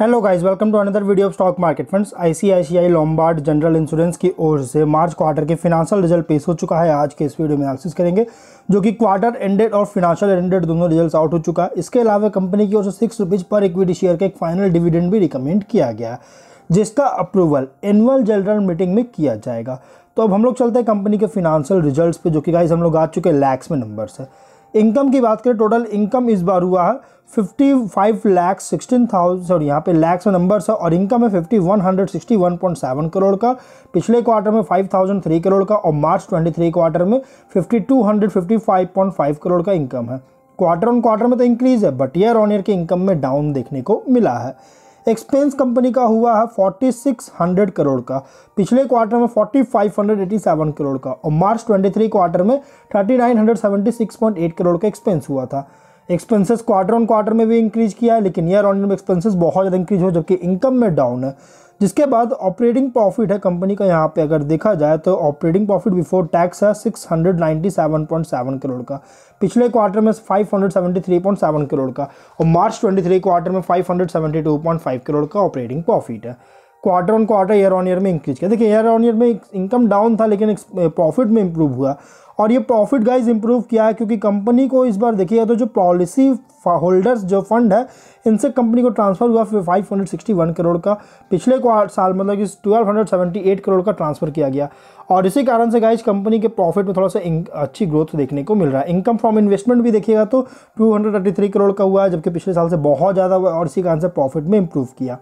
hello guys welcome to another video of stock market funds ICICI Lombard general insurance की ओर से March quarter के financial result पेश हो चुका है आज के इस वीडियो में एनालिसिस करेंगे जो कि क्वार्टर एंडेड और फिनेंशियल एंडेड दोनों रिजल्ट्स आउट हो चुका है इसके अलावा कंपनी की ओर से सिक्स पर इक्विटी शेयर का एक फाइनल डिविडेंड भी रिकमेंड किया गया जिसका अप्रूवल एनुअल जनरल मीटिंग में किया जाएगा तो अब हम लोग चलते हैं कंपनी के फिनेंशियल रिजल्ट पर जो कि गाइज हम लोग आ चुके हैं लैक्स में नंबर्स है इनकम की बात करें टोटल इनकम इस बार हुआ है fifty five lakhs sixteen thousand sorry यहाँ पे लैक्स में नंबर है और इनकम है fifty one hundred sixty one point seven crore का पिछले क्वार्टर में फाइव थाउजेंड थ्री करोड़ का और मार्च ट्वेंटी थ्री क्वार्टर में fifty two hundred fifty five point five crore का इनकम है क्वार्टर ऑन क्वार्टर में तो इंक्रीज है बट ईयर ऑन ईयर के इनकम में डाउन देखने को मिला है एक्सपेंस कंपनी का हुआ है फोर्टी सिक्स हंड्रेड करोड़ का पिछले क्वार्टर में five hundred eighty seven crore का और मार्च ट्वेंटी थ्री क्वार्टर में thirty nine hundred seventy six point eight crore का एक्सपेंस हुआ था एक्सपेंसेस क्वार्टर ऑन क्वार्टर में भी इंक्रीज किया है लेकिन ईयर ऑन ईयर में एक्सपेंसेस बहुत ज़्यादा इंक्रीज हो जबकि इनकम में डाउन है जिसके बाद ऑपरेटिंग प्रॉफिट है कंपनी का यहाँ पे अगर देखा जाए तो ऑपरेटिंग प्रॉफिट बिफोर टैक्स है 697.7 करोड़ का पिछले क्वार्टर में 573.7 करोड़ का और मार्च 23 क्वार्टर में 572.5 करोड़ का ऑपरेटिंग प्रॉफिट है quarter on quarter year on year में इंक्रीज किया देखिए ईयर ऑन ईयर में इनकम डाउन था लेकिन प्रॉफिट eh, में इंप्रूव हुआ और ये प्रॉफिट गाइज इंप्रूव किया है क्योंकि कंपनी को इस बार देखिए तो जो पॉलिसी होल्डर्स जो फंड है इनसे कंपनी को ट्रांसफर हुआ सिक्सटी वन करोड़ का पिछले को आठ साल मतलब कि एट करोड़ का ट्रांसफर किया गया और इसी कारण से गाइज कंपनी के प्रॉफिट में थोड़ा सा अच्छी ग्रोथ देखने को मिल रहा है इनकम फ्रॉम इन्वेस्टमेंट भी देखिएगा तो टू करोड़ का हुआ है जबकि पिछले साल से बहुत ज़्यादा हुआ और इसी कारण से प्रॉफिट में इंप्रूव किया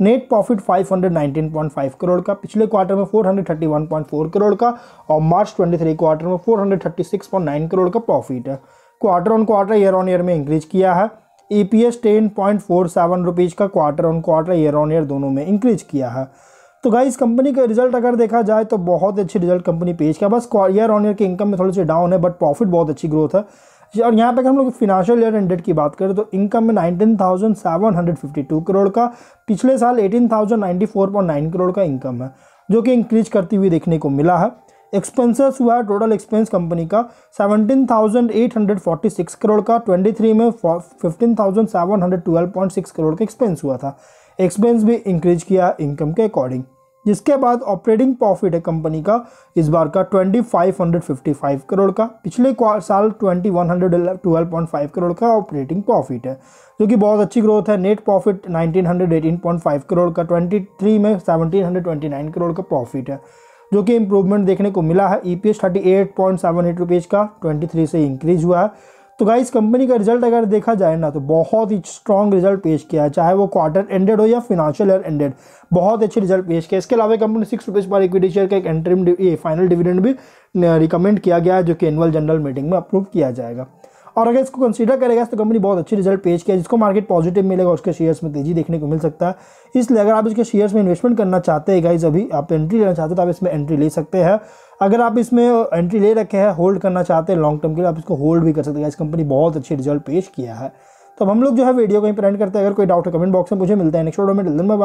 नेट प्रॉफिट 519.5 करोड़ का पिछले क्वार्टर में 431.4 करोड़ का और मार्च 23 क्वार्टर में 436.9 करोड़ का प्रॉफिट है quarter on quarter year on year में इंक्रीज किया है E P S ten point four seven rupees का quarter on quarter year on year दोनों में इंक्रीज किया है तो गाइस कंपनी का रिजल्ट अगर देखा जाए तो बहुत अच्छी रिजल्ट कंपनी पेश किया बस ईयर ऑन ईयर के इनकम में थोड़ी सी डाउन है बट प्रॉफिट बहुत अच्छी ग्रोथ है और यहाँ पर हम लोग फिनाशियल ईयर एंडेड की बात करें तो इनकम में nineteen thousand seven hundred fifty two crore का पिछले साल eighteen thousand ninety four point nine crore का इनकम है जो कि इंक्रीज करती हुई देखने को मिला है एक्सपेंसेस हुआ है टोटल एक्सपेंस कंपनी का seventeen thousand eight hundred forty six crore का ट्वेंटी थ्री में fifteen thousand seven hundred twelve point six crore का एक्सपेंस हुआ था एक्सपेंस भी इंक्रीज किया इनकम के अकॉर्डिंग जिसके बाद ऑपरेटिंग प्रॉफिट है कंपनी का इस बार का 2555 करोड़ का पिछले साल 2112.5 करोड़ का ऑपरेटिंग प्रॉफिट है जो कि बहुत अच्छी ग्रोथ है नेट प्रॉफिट 1918.5 करोड़ का 23 में 1729 करोड़ का प्रॉफिट है जो कि इम्प्रूवमेंट देखने को मिला है E P S thirty eight point seven eight rupees का ट्वेंटी थ्री से इंक्रीज हुआ है तो इस कंपनी का रिजल्ट अगर देखा जाए ना तो बहुत ही स्ट्रॉन्ग रिजल्ट पेश किया है चाहे वो क्वार्टर एंडेड हो या फिनाशियल ईयर एंडेड बहुत अच्छे रिजल्ट पेश किया इसके अलावा company six rupees per equity share का एक एंट्रीम ये फाइनल डिविडेंड भी रिकमेंड किया गया है जो कि एनुअल जनरल मीटिंग में अप्रूव किया जाएगा और अगर इसको कंसीडर करेगा तो कंपनी बहुत अच्छी रिजल्ट पेश किया जिसको मार्केट पॉजिटिव मिलेगा उसके शेयर्स में तेजी देखने को मिल सकता है इसलिए अगर आप इसके शेयर्स में इन्वेस्टमेंट करना चाहते हैं गाइज अभी आप एंट्री लेना चाहते हो तो आप इसमें एंट्री ले सकते हैं अगर आप इसमें एंट्री ले रखे हैं होल्ड करना चाहते हैं लॉन्ग टर्म के लिए आप इसको होल्ड भी कर सकते हैं इस कंपनी बहुत अच्छी रिजल्ट पेश किया है तो हम लोग जो है वीडियो को ही करते हैं अगर कोई डाउट है कमेंट बॉक्स में मुझे मिलता है नेक्स्ट वीडियो में